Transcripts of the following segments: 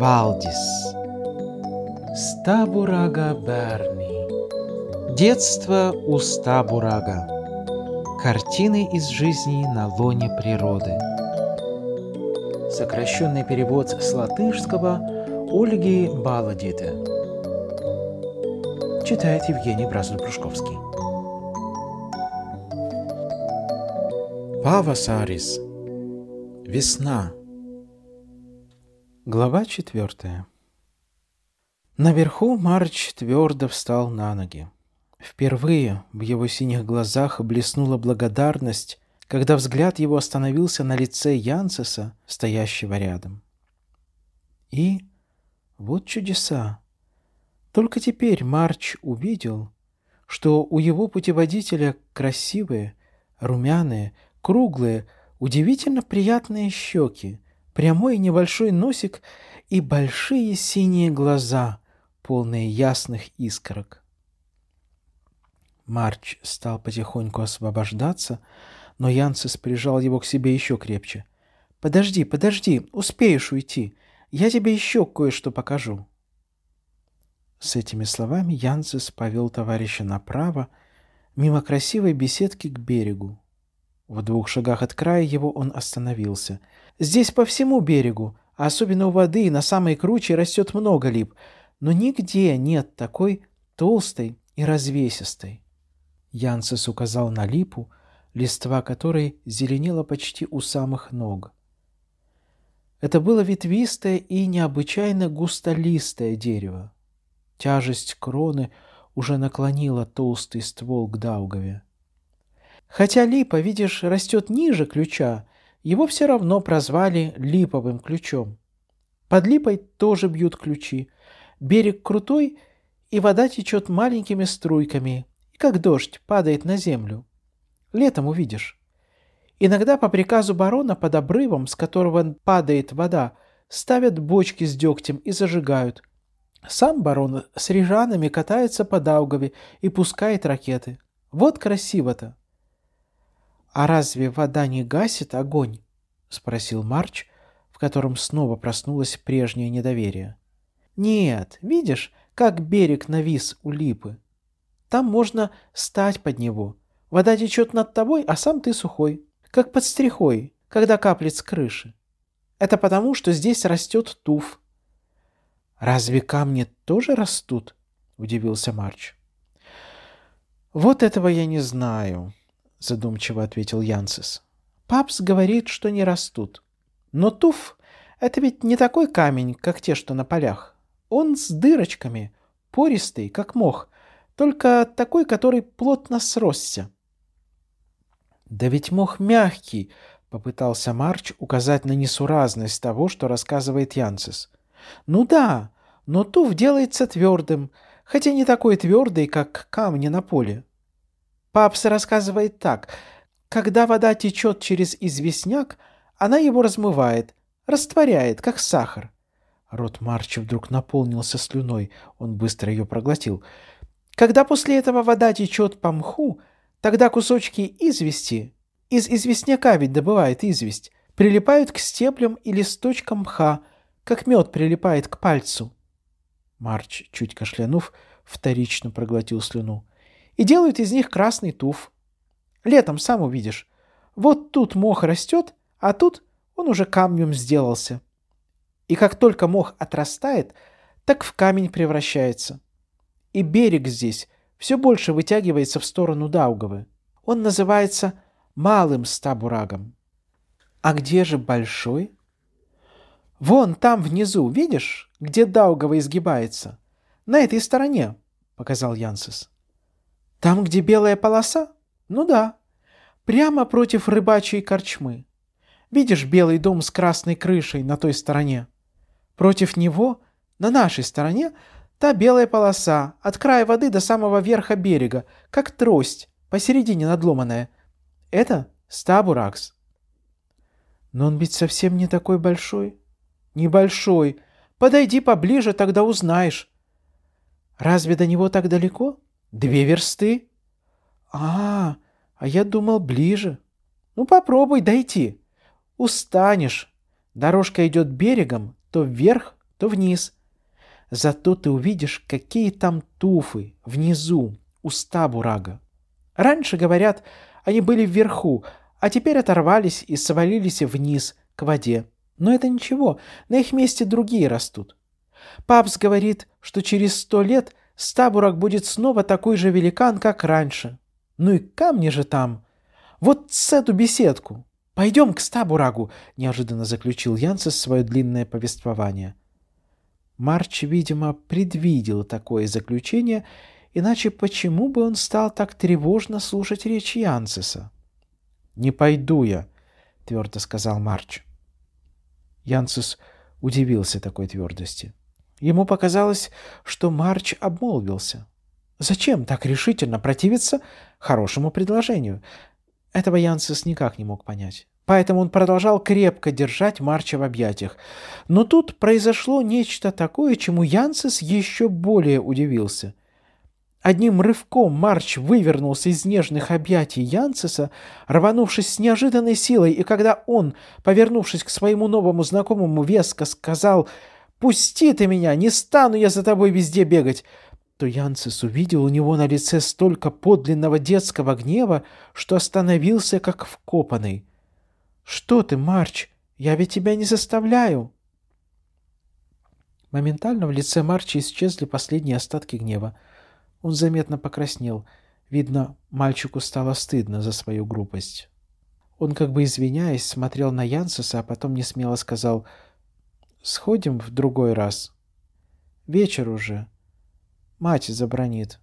Валдис. Стабурага Берни. Детство у Стабурага. Картины из жизни на лоне природы. Сокращенный перевод с латышского Ольги Баладиты. Читает Евгений Бразль-Прушковский. Павасарис. Весна. Глава четвертая. Наверху Марч твердо встал на ноги. Впервые в его синих глазах блеснула благодарность, когда взгляд его остановился на лице Янсеса, стоящего рядом. И вот чудеса. Только теперь Марч увидел, что у его путеводителя красивые, румяные, круглые, удивительно приятные щеки – прямой небольшой носик и большие синие глаза, полные ясных искорок. Марч стал потихоньку освобождаться, но Янсис прижал его к себе еще крепче. «Подожди, подожди, успеешь уйти. Я тебе еще кое-что покажу». С этими словами Янсис повел товарища направо, мимо красивой беседки к берегу. В двух шагах от края его он остановился — Здесь по всему берегу, а особенно у воды и на самой круче, растет много лип, но нигде нет такой толстой и развесистой. Янсес указал на липу, листва которой зеленела почти у самых ног. Это было ветвистое и необычайно густолистое дерево. Тяжесть кроны уже наклонила толстый ствол к даугове. Хотя липа, видишь, растет ниже ключа, его все равно прозвали «липовым ключом». Под липой тоже бьют ключи. Берег крутой, и вода течет маленькими струйками, и как дождь падает на землю. Летом увидишь. Иногда по приказу барона под обрывом, с которого падает вода, ставят бочки с дегтем и зажигают. Сам барон с рижанами катается по Даугаве и пускает ракеты. Вот красиво-то! «А разве вода не гасит огонь?» — спросил Марч, в котором снова проснулось прежнее недоверие. «Нет, видишь, как берег навис у липы. Там можно стать под него. Вода течет над тобой, а сам ты сухой, как под стрихой, когда каплет с крыши. Это потому, что здесь растет туф». «Разве камни тоже растут?» — удивился Марч. «Вот этого я не знаю», — задумчиво ответил Янсис. «Папс говорит, что не растут. Но туф — это ведь не такой камень, как те, что на полях. Он с дырочками, пористый, как мох, только такой, который плотно сросся». «Да ведь мох мягкий», — попытался Марч указать на несуразность того, что рассказывает Янсис. «Ну да, но туф делается твердым, хотя не такой твердый, как камни на поле. Папс рассказывает так. Когда вода течет через известняк, она его размывает, растворяет, как сахар. Рот Марчи вдруг наполнился слюной. Он быстро ее проглотил. Когда после этого вода течет по мху, тогда кусочки извести, из известняка ведь добывает известь, прилипают к стеблям и листочкам мха, как мед прилипает к пальцу. Марч, чуть кашлянув, вторично проглотил слюну и делают из них красный туф. Летом сам увидишь. Вот тут мох растет, а тут он уже камнем сделался. И как только мох отрастает, так в камень превращается. И берег здесь все больше вытягивается в сторону Даугавы. Он называется Малым Стабурагом. А где же Большой? Вон там внизу, видишь, где Даугава изгибается? На этой стороне, показал Янсис. Там, где белая полоса? Ну да. Прямо против рыбачьей корчмы. Видишь белый дом с красной крышей на той стороне? Против него, на нашей стороне, та белая полоса, от края воды до самого верха берега, как трость, посередине надломанная. Это стабуракс. Но он ведь совсем не такой большой. Небольшой. Подойди поближе, тогда узнаешь. Разве до него так далеко? Две версты? А, а я думал ближе. Ну попробуй дойти. Устанешь. Дорожка идет берегом, то вверх, то вниз. Зато ты увидишь, какие там туфы внизу, уста бурага. Раньше, говорят, они были вверху, а теперь оторвались и свалились вниз, к воде. Но это ничего, на их месте другие растут. Папс говорит, что через сто лет – Стабурок будет снова такой же великан, как раньше. Ну и камни же там. Вот с эту беседку. Пойдем к Стабурагу, неожиданно заключил Янсес свое длинное повествование. Марч, видимо, предвидел такое заключение, иначе почему бы он стал так тревожно слушать речь Янсеса? «Не пойду я», — твердо сказал Марч. Янсес удивился такой твердости. Ему показалось, что Марч обмолвился. Зачем так решительно противиться хорошему предложению? Этого Янсес никак не мог понять. Поэтому он продолжал крепко держать Марча в объятиях. Но тут произошло нечто такое, чему Янсес еще более удивился. Одним рывком Марч вывернулся из нежных объятий Янсеса, рванувшись с неожиданной силой, и когда он, повернувшись к своему новому знакомому, веско сказал Пусти ты меня, не стану я за тобой везде бегать!» то Янцис увидел у него на лице столько подлинного детского гнева, что остановился как вкопанный. «Что ты, Марч? Я ведь тебя не заставляю!» Моментально в лице Марча исчезли последние остатки гнева. Он заметно покраснел. Видно, мальчику стало стыдно за свою грубость. Он, как бы извиняясь, смотрел на Янсиса, а потом несмело сказал «Марч». Сходим в другой раз. Вечер уже. Мать забронит.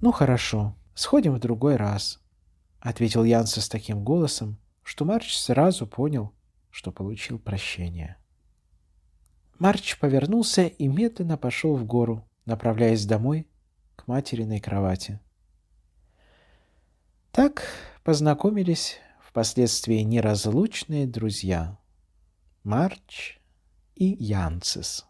Ну хорошо, сходим в другой раз, ответил Янса с таким голосом, что Марч сразу понял, что получил прощение. Марч повернулся и медленно пошел в гору, направляясь домой к материной кровати. Так познакомились впоследствии неразлучные друзья. Марч и Янцис.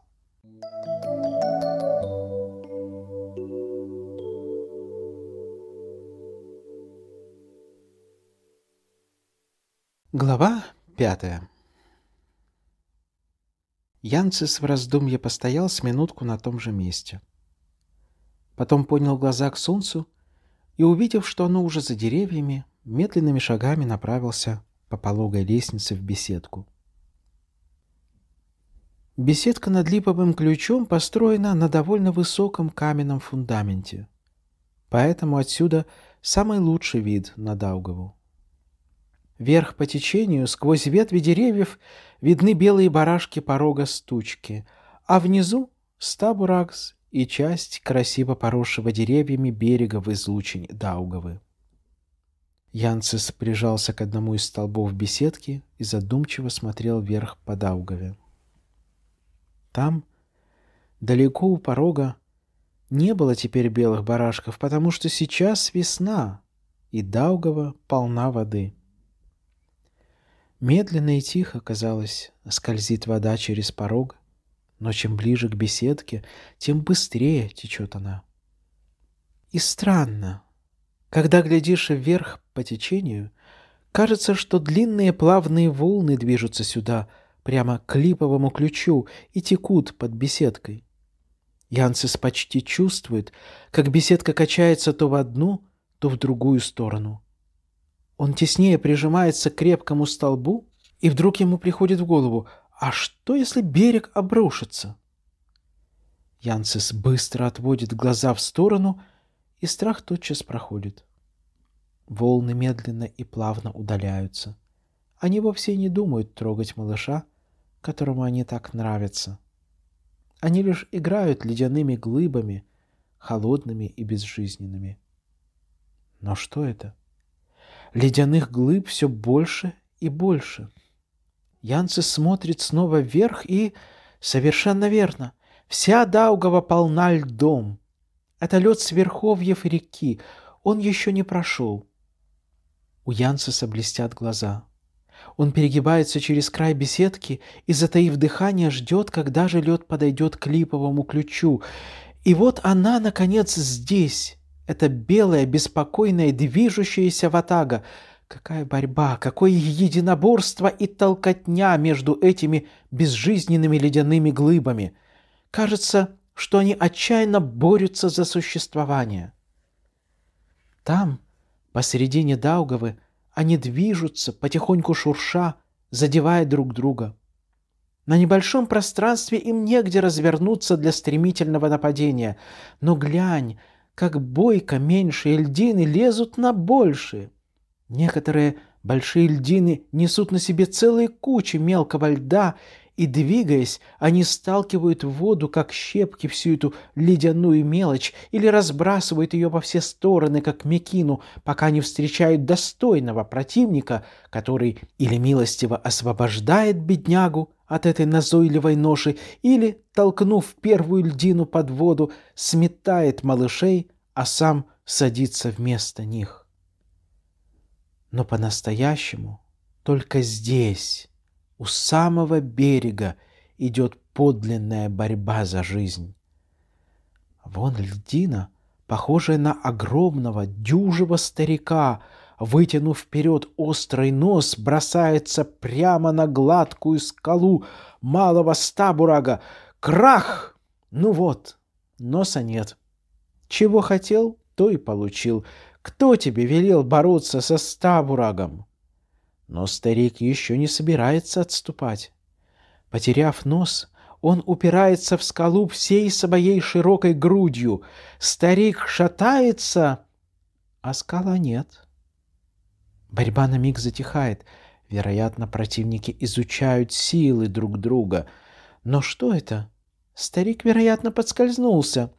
Глава пятая Янцис в раздумье постоял с минутку на том же месте. Потом поднял глаза к солнцу и, увидев, что оно уже за деревьями, медленными шагами направился по пологой лестнице в беседку. Беседка над липовым ключом построена на довольно высоком каменном фундаменте. Поэтому отсюда самый лучший вид на Даугаву. Вверх по течению, сквозь ветви деревьев, видны белые барашки порога стучки, а внизу — стабуракс и часть красиво поросшего деревьями берега в излучине Даугавы. Янцис прижался к одному из столбов беседки и задумчиво смотрел вверх по Даугаве. Там, далеко у порога, не было теперь белых барашков, потому что сейчас весна, и Даугова полна воды. Медленно и тихо, казалось, скользит вода через порог, но чем ближе к беседке, тем быстрее течет она. И странно, когда глядишь вверх по течению, кажется, что длинные плавные волны движутся сюда — прямо к липовому ключу и текут под беседкой. Янсис почти чувствует, как беседка качается то в одну, то в другую сторону. Он теснее прижимается к крепкому столбу, и вдруг ему приходит в голову, а что, если берег обрушится? Янсис быстро отводит глаза в сторону, и страх тотчас проходит. Волны медленно и плавно удаляются. Они вовсе не думают трогать малыша, которому они так нравятся. Они лишь играют ледяными глыбами, холодными и безжизненными. Но что это? Ледяных глыб все больше и больше. Янцы смотрит снова вверх и... Совершенно верно. Вся Даугава полна льдом. Это лед с верховьев реки. Он еще не прошел. У Янсеса блестят глаза. Он перегибается через край беседки и, затаив дыхание, ждет, когда же лед подойдет к липовому ключу. И вот она, наконец, здесь. Это белая, беспокойная, движущаяся ватага. Какая борьба, какое единоборство и толкотня между этими безжизненными ледяными глыбами. Кажется, что они отчаянно борются за существование. Там, посередине дауговы. Они движутся, потихоньку шурша, задевая друг друга. На небольшом пространстве им негде развернуться для стремительного нападения. Но глянь, как бойко меньшие льдины лезут на большие. Некоторые большие льдины несут на себе целые кучи мелкого льда и, двигаясь, они сталкивают в воду, как щепки, всю эту ледяную мелочь или разбрасывают ее во все стороны, как мекину, пока не встречают достойного противника, который или милостиво освобождает беднягу от этой назойливой ноши, или, толкнув первую льдину под воду, сметает малышей, а сам садится вместо них. Но по-настоящему только здесь у самого берега идет подлинная борьба за жизнь. Вон льдина, похожая на огромного, дюжего старика, вытянув вперед острый нос, бросается прямо на гладкую скалу малого стабурага. Крах! Ну вот, носа нет. Чего хотел, то и получил. Кто тебе велел бороться со стабурагом? Но старик еще не собирается отступать. Потеряв нос, он упирается в скалу всей своей широкой грудью. Старик шатается, а скала нет. Борьба на миг затихает. Вероятно, противники изучают силы друг друга. Но что это? Старик, вероятно, подскользнулся.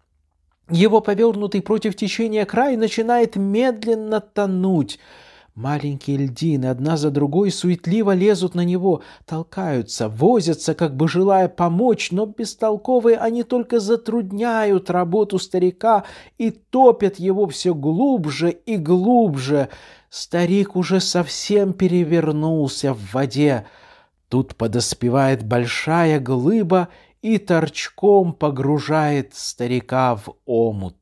Его повернутый против течения край начинает медленно тонуть — Маленькие льдины одна за другой суетливо лезут на него, толкаются, возятся, как бы желая помочь, но бестолковые они только затрудняют работу старика и топят его все глубже и глубже. Старик уже совсем перевернулся в воде. Тут подоспевает большая глыба и торчком погружает старика в омут.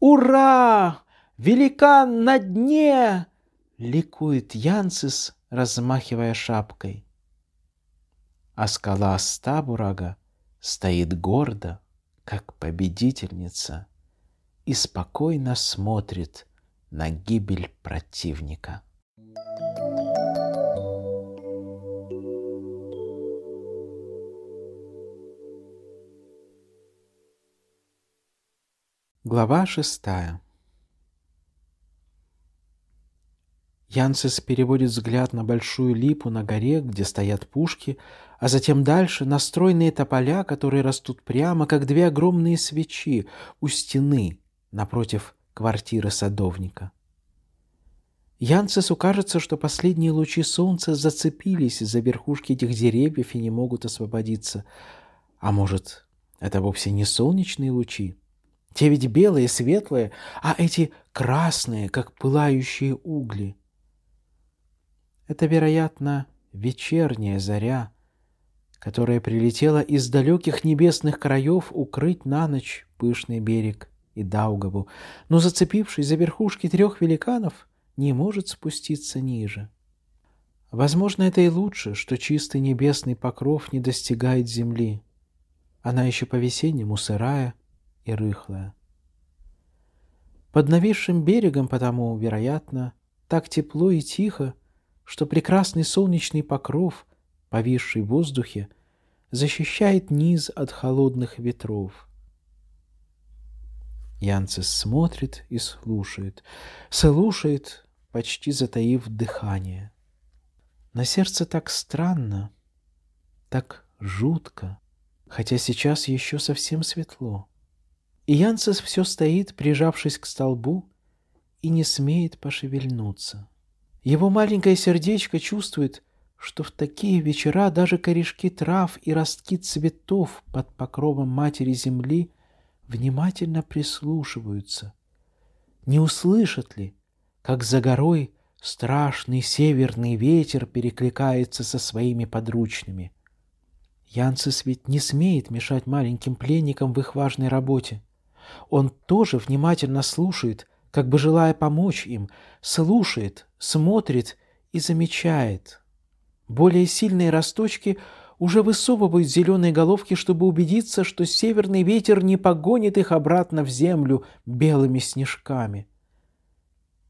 «Ура!» Великан на дне!» — ликует Янцис, размахивая шапкой. А скала Астабурага стоит гордо, как победительница, и спокойно смотрит на гибель противника. Глава шестая. Янцес переводит взгляд на большую липу на горе, где стоят пушки, а затем дальше на стройные тополя, которые растут прямо, как две огромные свечи у стены напротив квартиры садовника. Янцесу кажется, что последние лучи солнца зацепились за верхушки этих деревьев и не могут освободиться. А может, это вовсе не солнечные лучи? Те ведь белые, светлые, а эти красные, как пылающие угли — это, вероятно, вечерняя заря, которая прилетела из далеких небесных краев укрыть на ночь пышный берег и Даугаву, но, зацепившись за верхушки трех великанов, не может спуститься ниже. Возможно, это и лучше, что чистый небесный покров не достигает земли. Она еще по-весеннему сырая и рыхлая. Под нависшим берегом потому, вероятно, так тепло и тихо, что прекрасный солнечный покров, повисший в воздухе, защищает низ от холодных ветров. Янцес смотрит и слушает, слушает, почти затаив дыхание. На сердце так странно, так жутко, хотя сейчас еще совсем светло. И Янцес все стоит, прижавшись к столбу, и не смеет пошевельнуться. Его маленькое сердечко чувствует, что в такие вечера даже корешки трав и ростки цветов под покровом Матери Земли внимательно прислушиваются. Не услышат ли, как за горой страшный северный ветер перекликается со своими подручными? Янцис ведь не смеет мешать маленьким пленникам в их важной работе. Он тоже внимательно слушает — как бы желая помочь им, слушает, смотрит и замечает. Более сильные росточки уже высовывают зеленые головки, чтобы убедиться, что северный ветер не погонит их обратно в землю белыми снежками.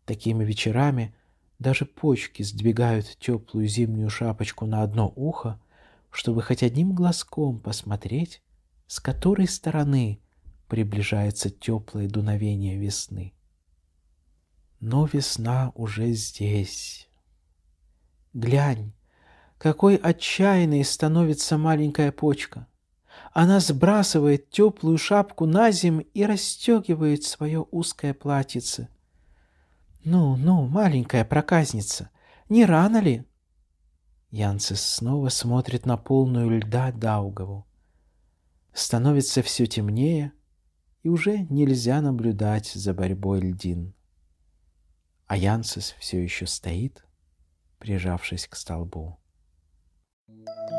Такими вечерами даже почки сдвигают теплую зимнюю шапочку на одно ухо, чтобы хоть одним глазком посмотреть, с которой стороны приближается теплое дуновение весны но весна уже здесь. Глянь, какой отчаянной становится маленькая почка. Она сбрасывает теплую шапку на земь и расстегивает свое узкое платьице. «Ну, ну, маленькая проказница, не рано ли?» Янцес снова смотрит на полную льда Даугову. Становится все темнее, и уже нельзя наблюдать за борьбой льдин. А Янсес все еще стоит, прижавшись к столбу. thank you